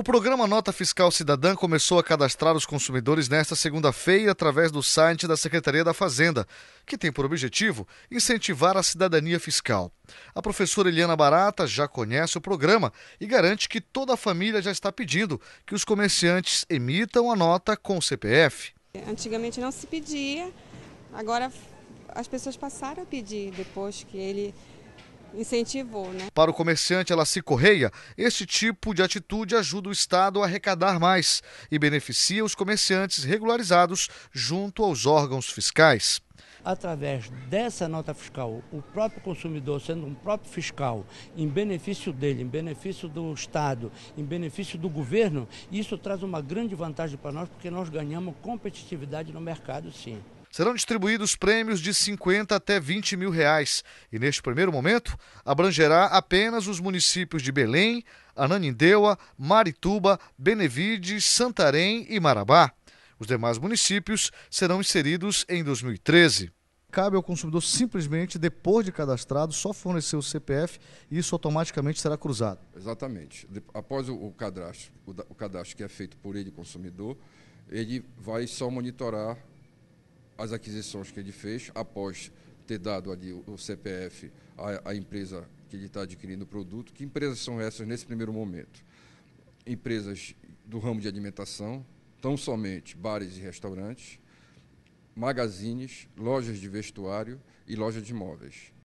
O programa Nota Fiscal Cidadã começou a cadastrar os consumidores nesta segunda-feira através do site da Secretaria da Fazenda, que tem por objetivo incentivar a cidadania fiscal. A professora Eliana Barata já conhece o programa e garante que toda a família já está pedindo que os comerciantes emitam a nota com o CPF. Antigamente não se pedia, agora as pessoas passaram a pedir depois que ele incentivou. Né? Para o comerciante Alaci Correia, este tipo de atitude ajuda o Estado a arrecadar mais e beneficia os comerciantes regularizados junto aos órgãos fiscais através dessa nota fiscal, o próprio consumidor, sendo um próprio fiscal, em benefício dele, em benefício do Estado, em benefício do governo, isso traz uma grande vantagem para nós, porque nós ganhamos competitividade no mercado, sim serão distribuídos prêmios de 50 até 20 mil reais e, neste primeiro momento, abrangerá apenas os municípios de Belém, Ananindeua, Marituba, Benevides, Santarém e Marabá. Os demais municípios serão inseridos em 2013. Cabe ao consumidor simplesmente, depois de cadastrado, só fornecer o CPF e isso automaticamente será cruzado. Exatamente. Após o cadastro, o cadastro que é feito por ele, consumidor, ele vai só monitorar as aquisições que ele fez após ter dado ali o CPF à, à empresa que ele está adquirindo o produto. Que empresas são essas nesse primeiro momento? Empresas do ramo de alimentação, tão somente bares e restaurantes, magazines, lojas de vestuário e lojas de imóveis.